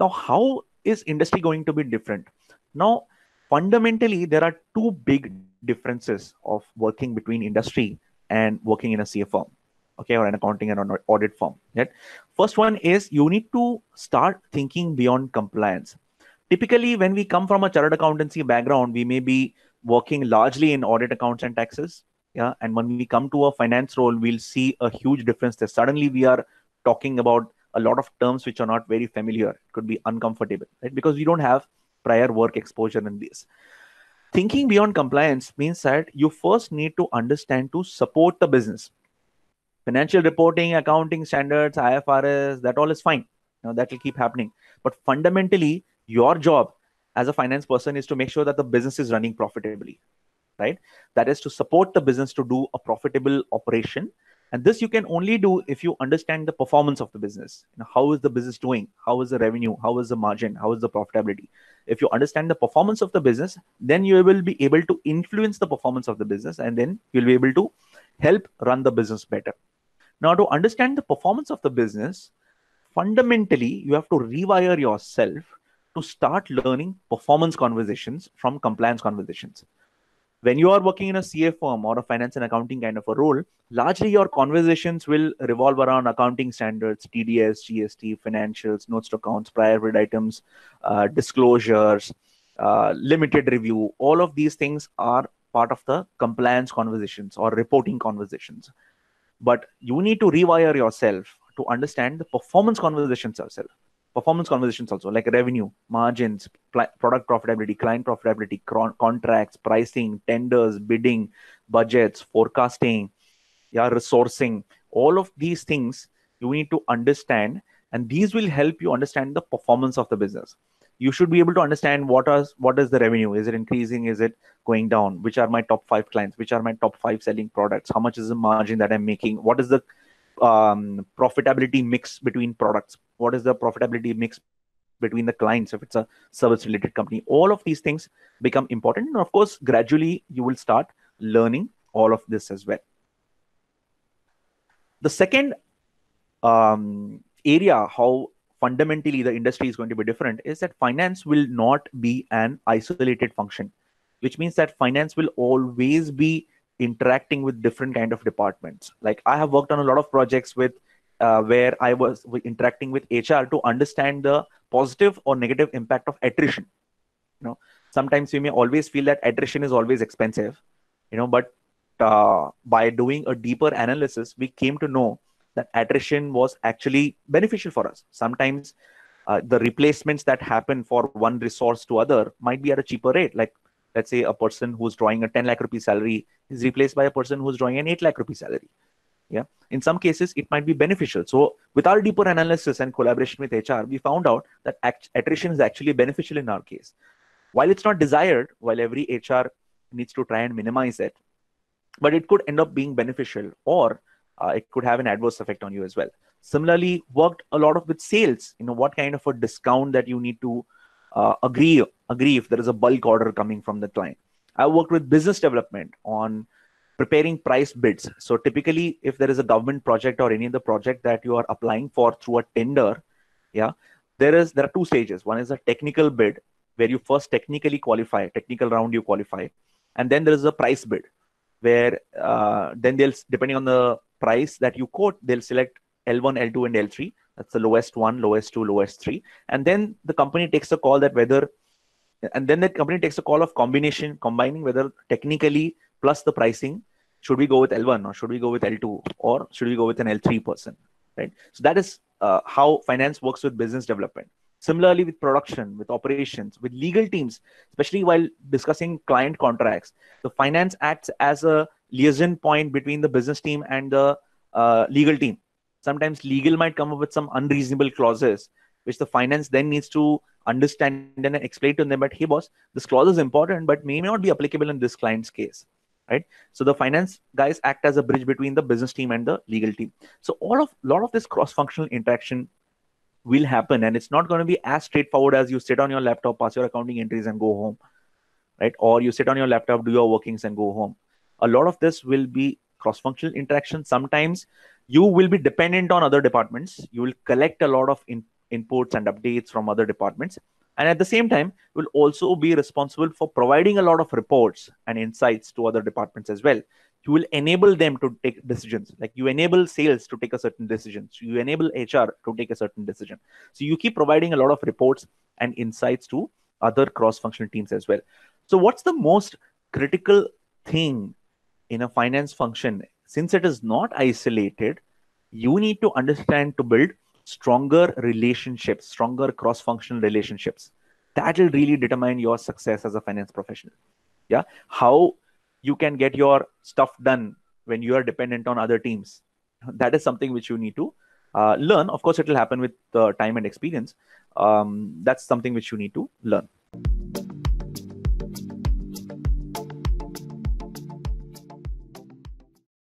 Now, how is industry going to be different? Now, fundamentally, there are two big differences of working between industry and working in a CA firm, okay, or an accounting and an audit firm. Right? First one is you need to start thinking beyond compliance. Typically, when we come from a chartered accountancy background, we may be working largely in audit accounts and taxes. Yeah. And when we come to a finance role, we'll see a huge difference there. Suddenly we are talking about a lot of terms which are not very familiar it could be uncomfortable right because we don't have prior work exposure in this thinking beyond compliance means that you first need to understand to support the business financial reporting accounting standards ifrs that all is fine you know, that will keep happening but fundamentally your job as a finance person is to make sure that the business is running profitably right that is to support the business to do a profitable operation and this you can only do if you understand the performance of the business you know, how is the business doing how is the revenue how is the margin how is the profitability if you understand the performance of the business then you will be able to influence the performance of the business and then you'll be able to help run the business better now to understand the performance of the business fundamentally you have to rewire yourself to start learning performance conversations from compliance conversations when you are working in a CA firm or a finance and accounting kind of a role, largely your conversations will revolve around accounting standards, TDS, GST, financials, notes to accounts, prior period items, uh, disclosures, uh, limited review. All of these things are part of the compliance conversations or reporting conversations. But you need to rewire yourself to understand the performance conversations yourself performance conversations also like revenue margins pl- product profitability client profitability contracts pricing tenders bidding budgets forecasting yeah resourcing all of these things you need to understand and these will help you understand the performance of the business you should be able to understand what is what is the revenue is it increasing is it going down which are my top 5 clients which are my top 5 selling products how much is the margin that i'm making what is the um, profitability mix between products what is the profitability mix between the clients if it's a service related company all of these things become important and of course gradually you will start learning all of this as well the second um, area how fundamentally the industry is going to be different is that finance will not be an isolated function which means that finance will always be interacting with different kind of departments like i have worked on a lot of projects with uh, where I was interacting with HR to understand the positive or negative impact of attrition. You know, sometimes we may always feel that attrition is always expensive, you know, but uh, by doing a deeper analysis, we came to know that attrition was actually beneficial for us. Sometimes uh, the replacements that happen for one resource to other might be at a cheaper rate. Like, let's say a person who's drawing a 10 lakh rupee salary is replaced by a person who's drawing an 8 lakh rupee salary yeah in some cases it might be beneficial so with our deeper analysis and collaboration with hr we found out that attrition is actually beneficial in our case while it's not desired while every hr needs to try and minimize it but it could end up being beneficial or uh, it could have an adverse effect on you as well similarly worked a lot of with sales you know what kind of a discount that you need to uh, agree agree if there is a bulk order coming from the client i worked with business development on preparing price bids. So typically, if there is a government project or any other project that you are applying for through a tender, yeah, there is there are two stages. One is a technical bid where you first technically qualify, technical round you qualify, and then there is a price bid where uh, then they'll depending on the price that you quote, they'll select L1, L2, and L3. That's the lowest one, lowest two, lowest three, and then the company takes a call that whether and then the company takes a call of combination combining whether technically plus the pricing should we go with l1 or should we go with l2 or should we go with an l3 person right so that is uh, how finance works with business development similarly with production with operations with legal teams especially while discussing client contracts the finance acts as a liaison point between the business team and the uh, legal team sometimes legal might come up with some unreasonable clauses which the finance then needs to understand and explain to them but hey boss this clause is important but may not be applicable in this client's case right so the finance guys act as a bridge between the business team and the legal team so all of lot of this cross functional interaction will happen and it's not going to be as straightforward as you sit on your laptop pass your accounting entries and go home right or you sit on your laptop do your workings and go home a lot of this will be cross functional interaction sometimes you will be dependent on other departments you will collect a lot of in- inputs and updates from other departments. And at the same time, will also be responsible for providing a lot of reports and insights to other departments as well. You will enable them to take decisions. Like you enable sales to take a certain decision. So you enable HR to take a certain decision. So you keep providing a lot of reports and insights to other cross-functional teams as well. So what's the most critical thing in a finance function? Since it is not isolated, you need to understand to build stronger relationships, stronger cross functional relationships. That will really determine your success as a finance professional. Yeah. How you can get your stuff done when you are dependent on other teams. That is something which you need to uh, learn. Of course, it will happen with uh, time and experience. Um, that's something which you need to learn.